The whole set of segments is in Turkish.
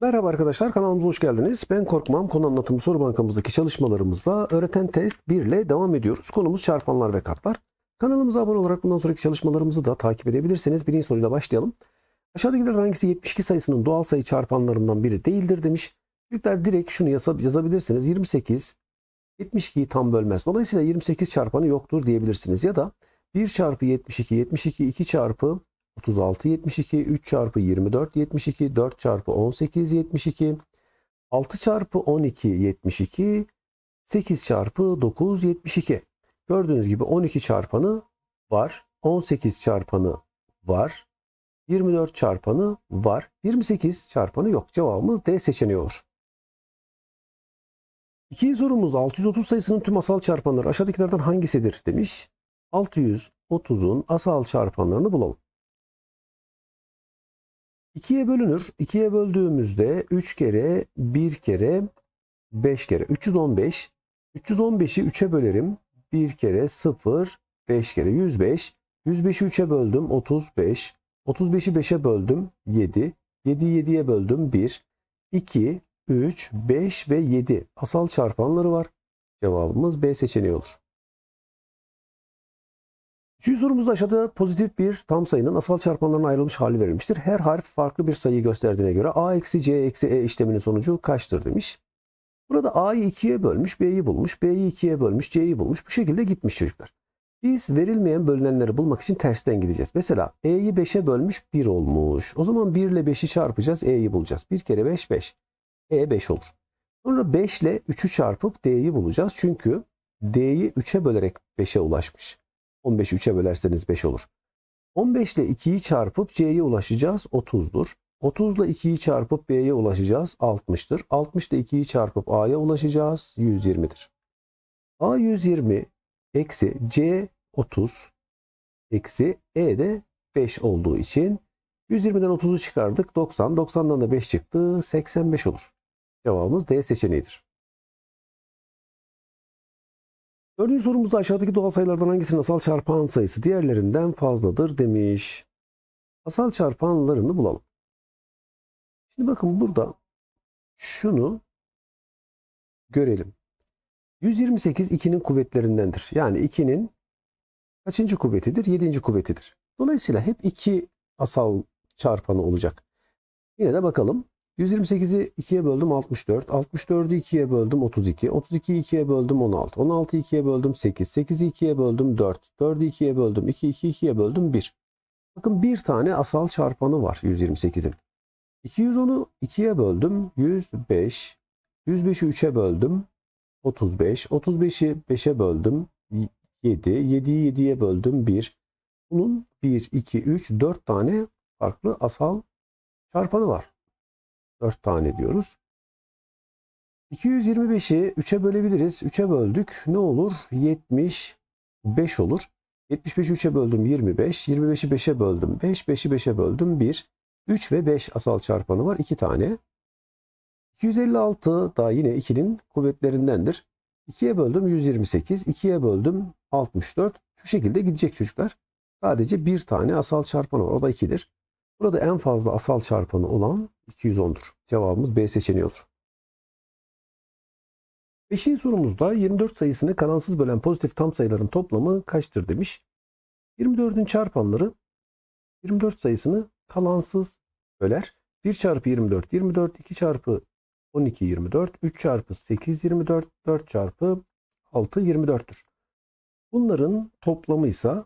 Merhaba arkadaşlar kanalımıza hoş geldiniz. Ben Korkmam konu anlatımı soru bankamızdaki çalışmalarımızda öğreten test 1 ile devam ediyoruz. Konumuz çarpanlar ve kartlar. Kanalımıza abone olarak bundan sonraki çalışmalarımızı da takip edebilirsiniz. Birinci soruyla başlayalım. Aşağıdakilerden hangisi 72 sayısının doğal sayı çarpanlarından biri değildir demiş. Büyükler direkt şunu yazabilirsiniz. 28 72'yi tam bölmez. Dolayısıyla 28 çarpanı yoktur diyebilirsiniz. Ya da 1 çarpı 72, 72 2 çarpı 36 72, 3 çarpı 24 72, 4 çarpı 18 72, 6 çarpı 12 72, 8 çarpı 9 72. Gördüğünüz gibi 12 çarpanı var, 18 çarpanı var, 24 çarpanı var, 28 çarpanı yok. Cevabımız D seçeneği olur. İkinci sorumuz 630 sayısının tüm asal çarpanları aşağıdakilerden hangisidir demiş. 630'un asal çarpanlarını bulalım. 2'ye bölünür. 2'ye böldüğümüzde 3 kere 1 kere 5 kere 315. 315'i 3'e bölerim. 1 kere 0 5 kere 105. 105'i 3'e böldüm 35. 35'i 5'e böldüm 7. 7'yi 7'ye böldüm 1. 2, 3, 5 ve 7 asal çarpanları var. Cevabımız B seçeneği olur. Cüzurumuzda aşağıda pozitif bir tam sayının asal çarpanlarına ayrılmış hali verilmiştir. Her harf farklı bir sayı gösterdiğine göre a eksi c eksi e işleminin sonucu kaçtır demiş. Burada a'yı 2'ye bölmüş, b'yi bulmuş, b'yi 2'ye bölmüş, c'yi bulmuş. Bu şekilde gitmiş çocuklar. Biz verilmeyen bölünenleri bulmak için tersten gideceğiz. Mesela e'yi 5'e bölmüş 1 olmuş. O zaman 1 ile 5'i çarpacağız, e'yi bulacağız. 1 kere 5 5. e 5 olur. Sonra 5 ile 3'ü çarpıp d'yi bulacağız. Çünkü d'yi 3'e bölerek 5'e ulaşmış. 15'i 3'e bölerseniz 5 olur. 15 ile 2'yi çarpıp C'ye ulaşacağız 30'dur. 30 ile 2'yi çarpıp B'ye ulaşacağız 60'tır. 60 ile 2'yi çarpıp A'ya ulaşacağız 120'dir. A 120 eksi C 30 eksi E de 5 olduğu için 120'den 30'u çıkardık 90. 90'dan da 5 çıktı 85 olur. Cevabımız D seçeneğidir. Dördüncü sorumuzda aşağıdaki doğal sayılardan hangisinin asal çarpan sayısı diğerlerinden fazladır demiş. Asal çarpanlarını bulalım. Şimdi bakın burada şunu görelim. 128 2'nin kuvvetlerindendir. Yani 2'nin kaçıncı kuvvetidir? 7. kuvvetidir. Dolayısıyla hep 2 asal çarpanı olacak. Yine de bakalım. 128'i 2'ye böldüm 64. 64'ü 2'ye böldüm 32. 32'yi 2'ye böldüm 16. 16'yı 2'ye böldüm 8. 8'i 2'ye böldüm 4. 4'ü 2'ye böldüm 2. 2'yi 2'ye böldüm 1. Bakın bir tane asal çarpanı var 128'in. 210'u 2'ye böldüm 105. 105'i 3'e böldüm 35. 35'i 5'e böldüm 7. 7'yi 7'ye böldüm 1. Bunun 1, 2, 3, 4 tane farklı asal çarpanı var. 4 tane diyoruz. 225'i 3'e bölebiliriz. 3'e böldük. Ne olur? 75 olur. 75'i 3'e böldüm 25. 25'i 5'e böldüm 5. 5'i 5'e böldüm 1. 3 ve 5 asal çarpanı var. 2 tane. 256 da yine 2'nin kuvvetlerindendir. 2'ye böldüm 128. 2'ye böldüm 64. Şu şekilde gidecek çocuklar. Sadece bir tane asal çarpanı var. O da 2'dir. Burada en fazla asal çarpanı olan 210'dur. Cevabımız B seçeneği olur. Beşinci sorumuzda 24 sayısını kalansız bölen pozitif tam sayıların toplamı kaçtır demiş. 24'ün çarpanları 24 sayısını kalansız böler. 1 çarpı 24 24, 2 çarpı 12 24, 3 çarpı 8 24, 4 çarpı 6 24'tür. Bunların toplamı ise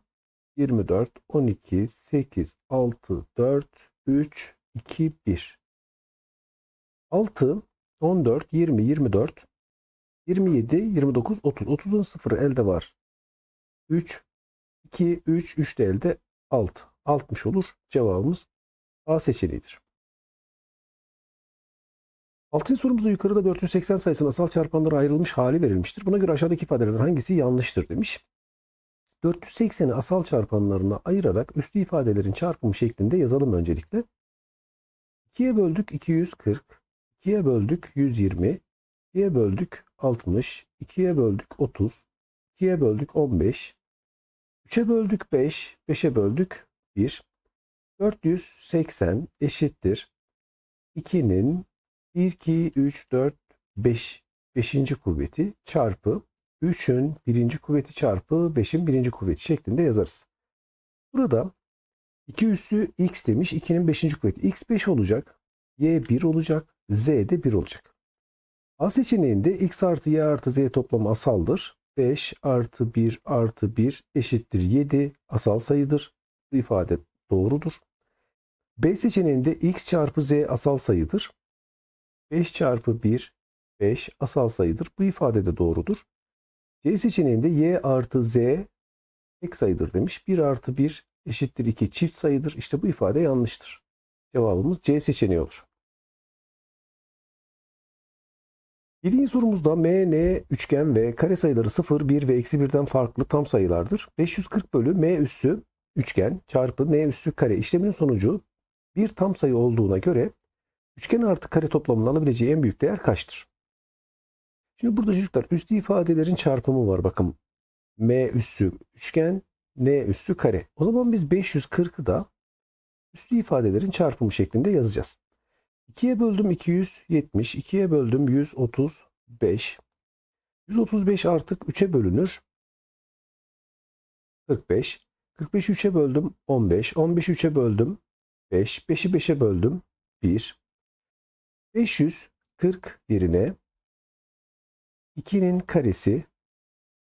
24, 12, 8, 6, 4, 3, 2, 1. 6, 14, 20, 24, 27, 29, 30. 30'un sıfırı elde var. 3, 2, 3, 3 de elde 6. 60 olur. Cevabımız A seçeneğidir. 6. sorumuzda yukarıda 480 sayısının asal çarpanlara ayrılmış hali verilmiştir. Buna göre aşağıdaki ifadelerden hangisi yanlıştır demiş. 480'i asal çarpanlarına ayırarak üstü ifadelerin çarpımı şeklinde yazalım öncelikle. 2'ye böldük 240, 2'ye böldük 120, 2'ye böldük 60, 2'ye böldük 30, 2'ye böldük 15, 3'e böldük 5, 5'e böldük 1. 480 eşittir 2'nin 1, 2, 3, 4, 5, 5. kuvveti çarpı 3'ün birinci kuvveti çarpı 5'in birinci kuvveti şeklinde yazarız. Burada 2 üssü x demiş. 2'nin 5. kuvveti x 5 olacak. y 1 olacak. z de 1 olacak. A seçeneğinde x artı y artı z toplamı asaldır. 5 artı 1 artı 1 eşittir 7 asal sayıdır. Bu ifade doğrudur. B seçeneğinde x çarpı z asal sayıdır. 5 çarpı 1 5 asal sayıdır. Bu ifade de doğrudur. C seçeneğinde y artı z tek sayıdır demiş. 1 artı 1 eşittir 2 çift sayıdır. İşte bu ifade yanlıştır. Cevabımız C seçeneği olur. 7. sorumuzda M, N, üçgen ve kare sayıları 0, 1 ve eksi 1'den farklı tam sayılardır. 540 bölü M üssü üçgen çarpı N üssü kare işleminin sonucu bir tam sayı olduğuna göre üçgen artı kare toplamının alabileceği en büyük değer kaçtır? Şimdi burada çocuklar üstü ifadelerin çarpımı var bakın. M üssü üçgen, N üssü kare. O zaman biz 540'ı da üstü ifadelerin çarpımı şeklinde yazacağız. 2'ye böldüm 270, 2'ye böldüm 135. 135 artık 3'e bölünür. 45. 45 3'e böldüm 15. 15 3'e böldüm 5. 5'i 5'e böldüm 1. 540 yerine 2'nin karesi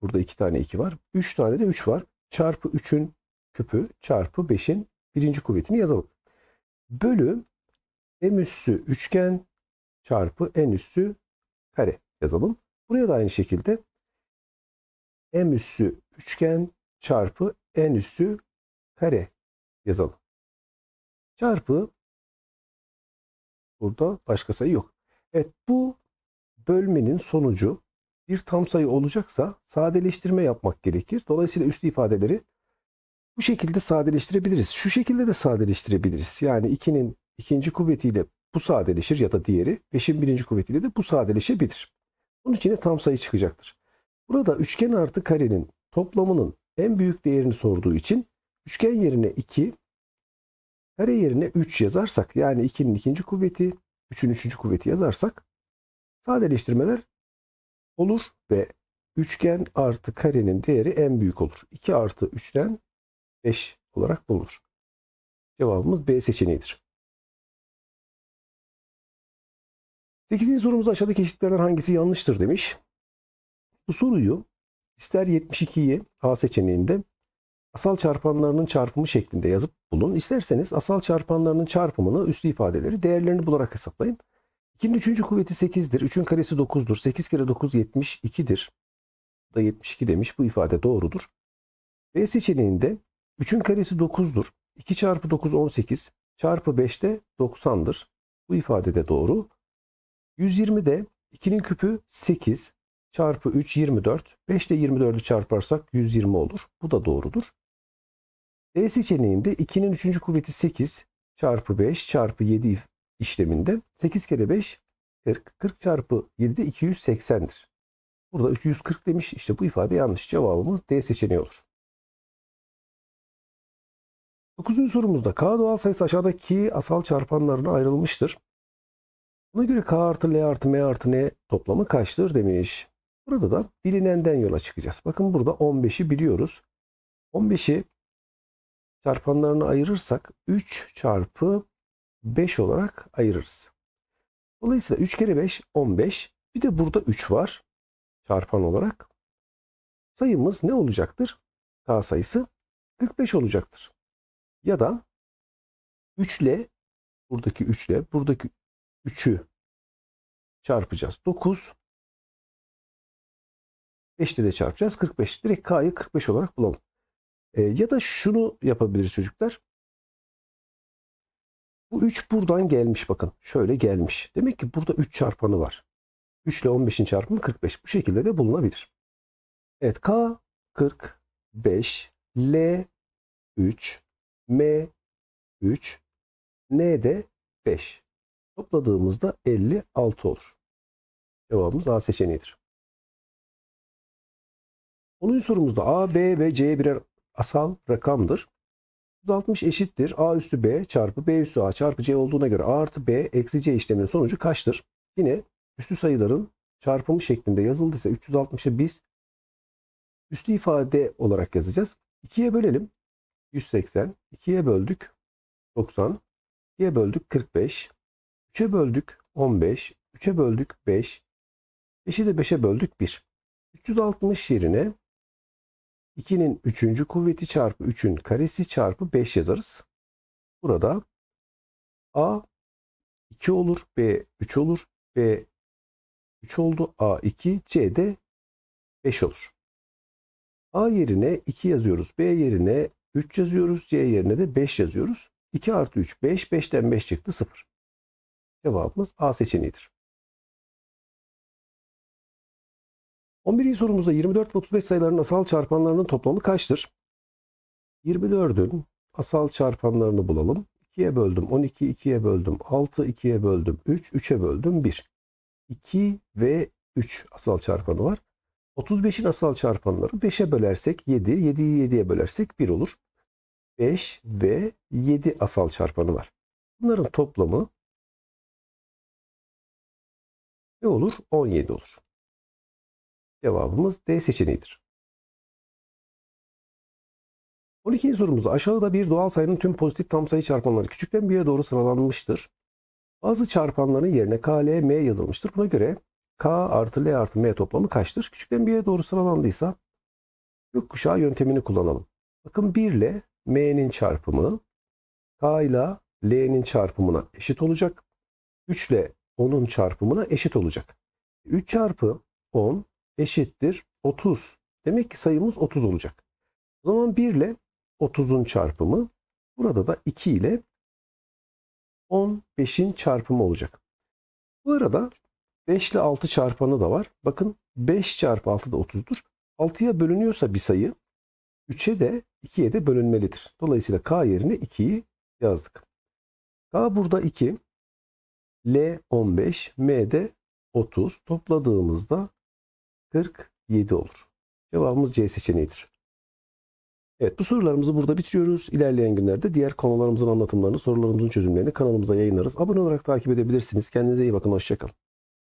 burada 2 tane 2 var. 3 tane de 3 var. Çarpı 3'ün küpü çarpı 5'in birinci kuvvetini yazalım. Bölü m üssü üçgen çarpı n üssü kare yazalım. Buraya da aynı şekilde m üssü üçgen çarpı n üssü kare yazalım. Çarpı burada başka sayı yok. Evet bu bölmenin sonucu bir tam sayı olacaksa sadeleştirme yapmak gerekir. Dolayısıyla üslü ifadeleri bu şekilde sadeleştirebiliriz. Şu şekilde de sadeleştirebiliriz. Yani 2'nin ikinci kuvvetiyle bu sadeleşir ya da diğeri 5'in birinci kuvvetiyle de bu sadeleşebilir. Bunun için de tam sayı çıkacaktır. Burada üçgen artı karenin toplamının en büyük değerini sorduğu için üçgen yerine 2, kare yerine 3 yazarsak yani 2'nin ikinci kuvveti, 3'ün üçüncü kuvveti yazarsak sadeleştirmeler olur ve üçgen artı karenin değeri en büyük olur. 2 artı 3'ten 5 olarak bulunur. Cevabımız B seçeneğidir. 8. sorumuz aşağıdaki eşitlerden hangisi yanlıştır demiş. Bu soruyu ister 72'yi A seçeneğinde asal çarpanlarının çarpımı şeklinde yazıp bulun. İsterseniz asal çarpanlarının çarpımını üslü ifadeleri değerlerini bularak hesaplayın. 2'nin üçüncü kuvveti 8'dir. üçün karesi 9'dur. 8 kere 9 72'dir. Bu da 72 demiş. Bu ifade doğrudur. B seçeneğinde üçün karesi 9'dur. 2 çarpı 9 18 çarpı 5 de 90'dır. Bu ifade de doğru. de 2'nin küpü 8 çarpı 3 24. 5 ile 24'ü çarparsak 120 olur. Bu da doğrudur. D seçeneğinde 2'nin 3. kuvveti 8 çarpı 5 çarpı 7 işleminde 8 kere 5 40. 40 çarpı 7 de 280'dir. Burada 340 demiş. İşte bu ifade yanlış. Cevabımız D seçeneği olur. 9. sorumuzda K doğal sayısı aşağıdaki asal çarpanlarına ayrılmıştır. Buna göre K artı L artı M artı N toplamı kaçtır demiş. Burada da bilinenden yola çıkacağız. Bakın burada 15'i biliyoruz. 15'i çarpanlarına ayırırsak 3 çarpı 5 olarak ayırırız. Dolayısıyla 3 kere 5 15. Bir de burada 3 var. Çarpan olarak. Sayımız ne olacaktır? K sayısı 45 olacaktır. Ya da 3 ile buradaki 3 ile buradaki 3'ü çarpacağız. 9 5 ile de çarpacağız. 45. Direkt K'yı 45 olarak bulalım. E, ya da şunu yapabiliriz çocuklar. Bu 3 buradan gelmiş bakın. Şöyle gelmiş. Demek ki burada 3 çarpanı var. 3 ile 15'in çarpımı 45. Bu şekilde de bulunabilir. Evet K 45 L 3 M 3 N de 5. Topladığımızda 56 olur. Cevabımız A seçeneğidir. 10. sorumuzda A, B ve C birer asal rakamdır. 360 eşittir a üssü b çarpı b üssü a çarpı c olduğuna göre a artı b eksi c işleminin sonucu kaçtır? Yine üstü sayıların çarpımı şeklinde yazıldıysa 360'ı biz üstü ifade olarak yazacağız. 2'ye bölelim. 180. 2'ye böldük. 90. 2'ye böldük 45. 3'e böldük 15. 3'e böldük 5. 5'i de 5'e böldük 1. 360 yerine 2'nin 3. kuvveti çarpı 3'ün karesi çarpı 5 yazarız. Burada A 2 olur, B 3 olur, B 3 oldu, A 2, C de 5 olur. A yerine 2 yazıyoruz, B yerine 3 yazıyoruz, C yerine de 5 yazıyoruz. 2 artı 3, 5, 5'ten 5 çıktı 0. Cevabımız A seçeneğidir. 11. sorumuzda 24 ve 35 sayılarının asal çarpanlarının toplamı kaçtır? 24'ün asal çarpanlarını bulalım. 2'ye böldüm 12, 2'ye böldüm 6, 2'ye böldüm 3, 3'e böldüm 1. 2 ve 3 asal çarpanı var. 35'in asal çarpanları 5'e bölersek 7, 7'yi 7'ye bölersek 1 olur. 5 ve 7 asal çarpanı var. Bunların toplamı ne olur? 17 olur. Cevabımız D seçeneğidir. 12. sorumuzda aşağıda bir doğal sayının tüm pozitif tam sayı çarpanları küçükten büyüğe doğru sıralanmıştır. Bazı çarpanların yerine K, L, M yazılmıştır. Buna göre K artı L artı M toplamı kaçtır? Küçükten büyüğe doğru sıralandıysa gökkuşağı yöntemini kullanalım. Bakın 1 ile M'nin çarpımı K ile L'nin çarpımına eşit olacak. 3 ile 10'un çarpımına eşit olacak. 3 çarpı 10 eşittir 30. Demek ki sayımız 30 olacak. O zaman 1 ile 30'un çarpımı burada da 2 ile 15'in çarpımı olacak. Bu arada 5 ile 6 çarpanı da var. Bakın 5 çarpı 6 da 30'dur. 6'ya bölünüyorsa bir sayı 3'e de 2'ye de bölünmelidir. Dolayısıyla K yerine 2'yi yazdık. K burada 2, L 15, M de 30. Topladığımızda 47 olur. Cevabımız C seçeneğidir. Evet bu sorularımızı burada bitiriyoruz. İlerleyen günlerde diğer konularımızın anlatımlarını, sorularımızın çözümlerini kanalımıza yayınlarız. Abone olarak takip edebilirsiniz. Kendinize iyi bakın. Hoşçakalın.